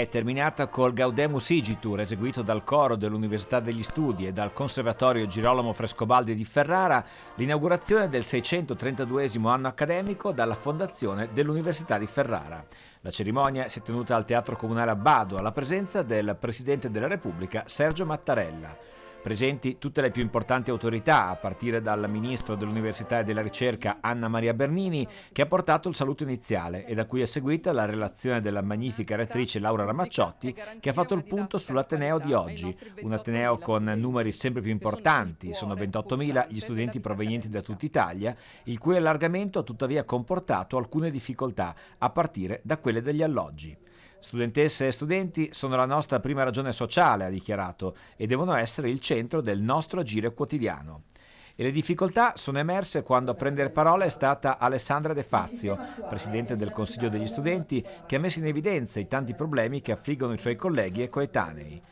è terminata col Gaudemus Igitur eseguito dal coro dell'Università degli Studi e dal Conservatorio Girolamo Frescobaldi di Ferrara l'inaugurazione del 632 anno accademico dalla fondazione dell'Università di Ferrara. La cerimonia si è tenuta al Teatro Comunale a Bado alla presenza del Presidente della Repubblica Sergio Mattarella presenti tutte le più importanti autorità, a partire dal ministro dell'Università e della Ricerca Anna Maria Bernini, che ha portato il saluto iniziale e da cui è seguita la relazione della magnifica rettrice Laura Ramacciotti, che ha fatto il punto sull'Ateneo di oggi, un Ateneo con numeri sempre più importanti, sono 28.000 gli studenti provenienti da tutta Italia, il cui allargamento ha tuttavia comportato alcune difficoltà, a partire da quelle degli alloggi. Studentesse e studenti sono la nostra prima ragione sociale, ha dichiarato, e devono essere il centro del nostro agire quotidiano. E le difficoltà sono emerse quando a prendere parola è stata Alessandra De Fazio, presidente del Consiglio degli Studenti, che ha messo in evidenza i tanti problemi che affliggono i suoi colleghi e coetanei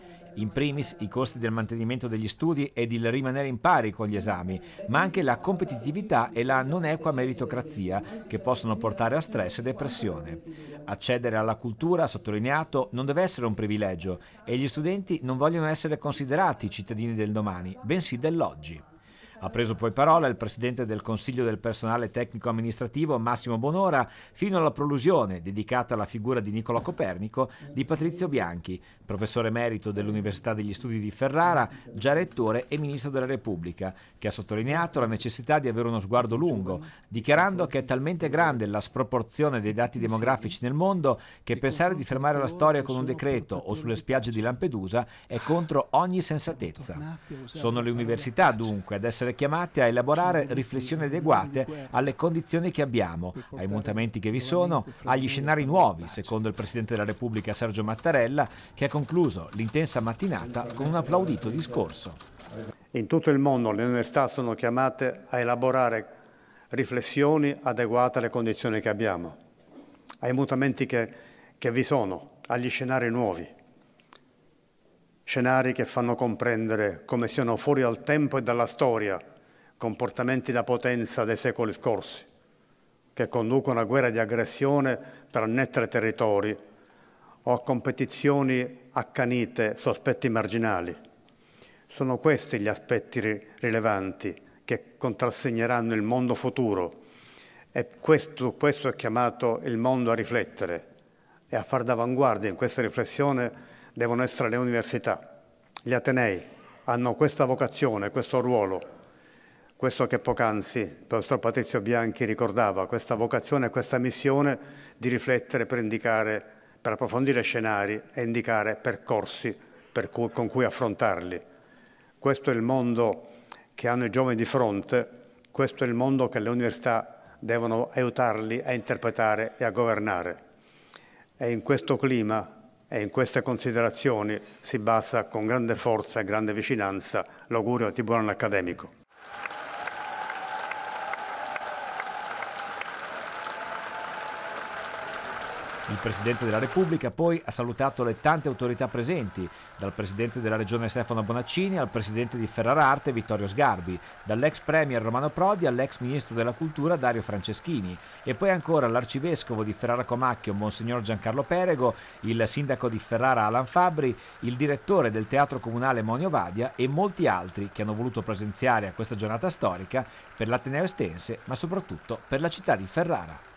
in primis i costi del mantenimento degli studi ed il rimanere in pari con gli esami, ma anche la competitività e la non equa meritocrazia che possono portare a stress e depressione. Accedere alla cultura, sottolineato, non deve essere un privilegio e gli studenti non vogliono essere considerati cittadini del domani, bensì dell'oggi. Ha preso poi parola il presidente del Consiglio del Personale Tecnico Amministrativo Massimo Bonora fino alla prolusione dedicata alla figura di Nicola Copernico di Patrizio Bianchi, professore emerito dell'Università degli Studi di Ferrara, già rettore e ministro della Repubblica, che ha sottolineato la necessità di avere uno sguardo lungo, dichiarando che è talmente grande la sproporzione dei dati demografici nel mondo che pensare di fermare la storia con un decreto o sulle spiagge di Lampedusa è contro ogni sensatezza. Sono le università dunque ad essere essere chiamate a elaborare riflessioni adeguate alle condizioni che abbiamo, ai mutamenti che vi sono, agli scenari nuovi, secondo il Presidente della Repubblica Sergio Mattarella, che ha concluso l'intensa mattinata con un applaudito discorso. In tutto il mondo le università sono chiamate a elaborare riflessioni adeguate alle condizioni che abbiamo, ai mutamenti che, che vi sono, agli scenari nuovi scenari che fanno comprendere come siano fuori dal tempo e dalla storia comportamenti da potenza dei secoli scorsi, che conducono a guerre di aggressione per annettere territori o a competizioni accanite su aspetti marginali. Sono questi gli aspetti rilevanti che contrassegneranno il mondo futuro e questo, questo è chiamato il mondo a riflettere e a far d'avanguardia in questa riflessione devono essere le università, gli atenei, hanno questa vocazione, questo ruolo, questo che poc'anzi il professor Patrizio Bianchi ricordava, questa vocazione, questa missione di riflettere per indicare, per approfondire scenari e indicare percorsi per cui, con cui affrontarli. Questo è il mondo che hanno i giovani di fronte, questo è il mondo che le università devono aiutarli a interpretare e a governare. È in questo clima e in queste considerazioni si basa con grande forza e grande vicinanza l'augurio di buon anno accademico. Il Presidente della Repubblica poi ha salutato le tante autorità presenti, dal Presidente della Regione Stefano Bonaccini al Presidente di Ferrara Arte Vittorio Sgarbi, dall'ex Premier Romano Prodi all'ex Ministro della Cultura Dario Franceschini e poi ancora l'Arcivescovo di Ferrara Comacchio Monsignor Giancarlo Perego, il Sindaco di Ferrara Alan Fabri, il Direttore del Teatro Comunale Monio Vadia e molti altri che hanno voluto presenziare a questa giornata storica per l'Ateneo Estense ma soprattutto per la città di Ferrara.